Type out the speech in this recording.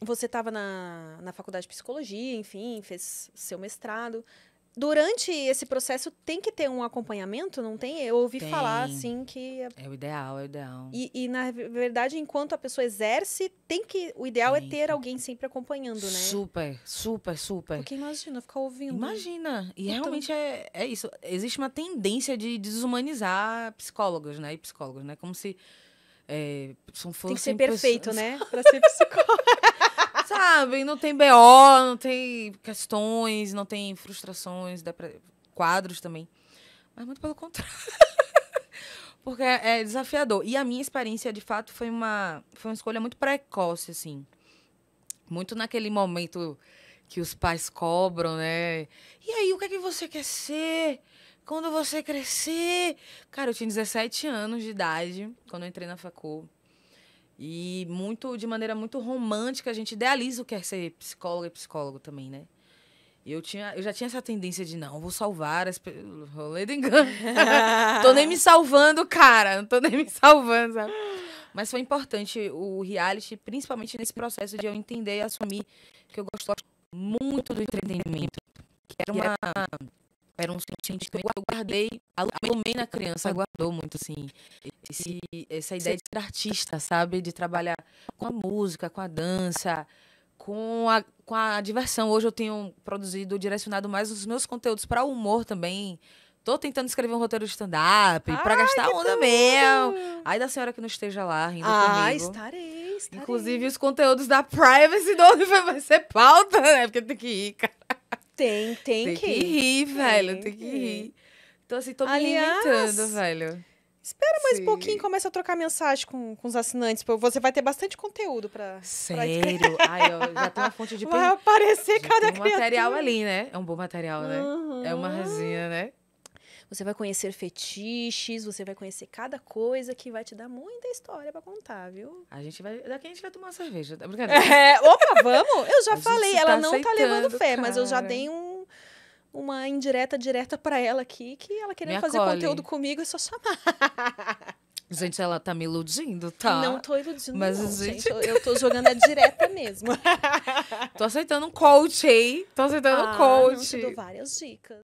você estava na, na faculdade de psicologia, enfim, fez seu mestrado. Durante esse processo tem que ter um acompanhamento, não tem? Eu ouvi tem. falar assim que é, é o ideal, é o ideal. E, e, na verdade, enquanto a pessoa exerce, tem que o ideal é tem. é ter alguém sempre acompanhando, né? Super, super, super. Porque imagina ficar ouvindo. Imagina. E então... realmente é, é isso. Existe uma tendência de desumanizar psicólogos, né? E psicólogos, né? Como se é, são, tem que ser perfeito, pessoas... né? Para ser psicólogo não tem BO, não tem questões, não tem frustrações, depre... quadros também. Mas muito pelo contrário. Porque é, é desafiador. E a minha experiência, de fato, foi uma, foi uma escolha muito precoce, assim. Muito naquele momento que os pais cobram, né? E aí, o que é que você quer ser? Quando você crescer? Cara, eu tinha 17 anos de idade, quando eu entrei na faculdade. E muito, de maneira muito romântica, a gente idealiza o que é ser psicóloga e psicólogo também, né? Eu, tinha, eu já tinha essa tendência de, não, vou salvar as rolê do engano. tô nem me salvando, cara. Não tô nem me salvando, sabe? Mas foi importante o reality, principalmente nesse processo de eu entender e assumir que eu gosto muito do entretenimento. Que era, uma, era um sentimento que eu guardei alumei na é criança guardou muito, assim, esse, essa ideia de ser artista, sabe? De trabalhar com a música, com a dança, com a, com a diversão. Hoje eu tenho produzido, direcionado mais os meus conteúdos para o humor também. Tô tentando escrever um roteiro de stand-up para gastar onda mesmo. Ai da senhora que não esteja lá rindo ah, comigo. estarei, estarei. Inclusive, os conteúdos da Privacy do vai ser pauta, né? Porque tem que ir, cara. Tem, tem, tem que, que ir. Rir, tem velho, tem que rir. Que rir. Então, assim, tô me Aliás, velho. Espera mais um pouquinho, começa a trocar mensagem com, com os assinantes. você vai ter bastante conteúdo pra. Sério? Pra... Ai, eu já tem uma fonte de. Vai aparecer já cada tem um material ali, né? É um bom material, né? Uhum. É uma resinha, né? Você vai conhecer fetiches, você vai conhecer cada coisa que vai te dar muita história pra contar, viu? A gente vai. Daqui a gente vai tomar uma cerveja. Tá? Brincadeira. É, opa, vamos! Eu já a falei, tá ela não tá levando fé, cara. mas eu já dei um uma indireta direta para ela aqui, que ela querendo fazer conteúdo comigo é só chamar. Gente, ela tá me iludindo, tá? Não tô iludindo, Mas, não, gente... gente eu, eu tô jogando a direta mesmo. tô aceitando um coach, hein? Tô aceitando ah, um coach. Não, te dou várias dicas.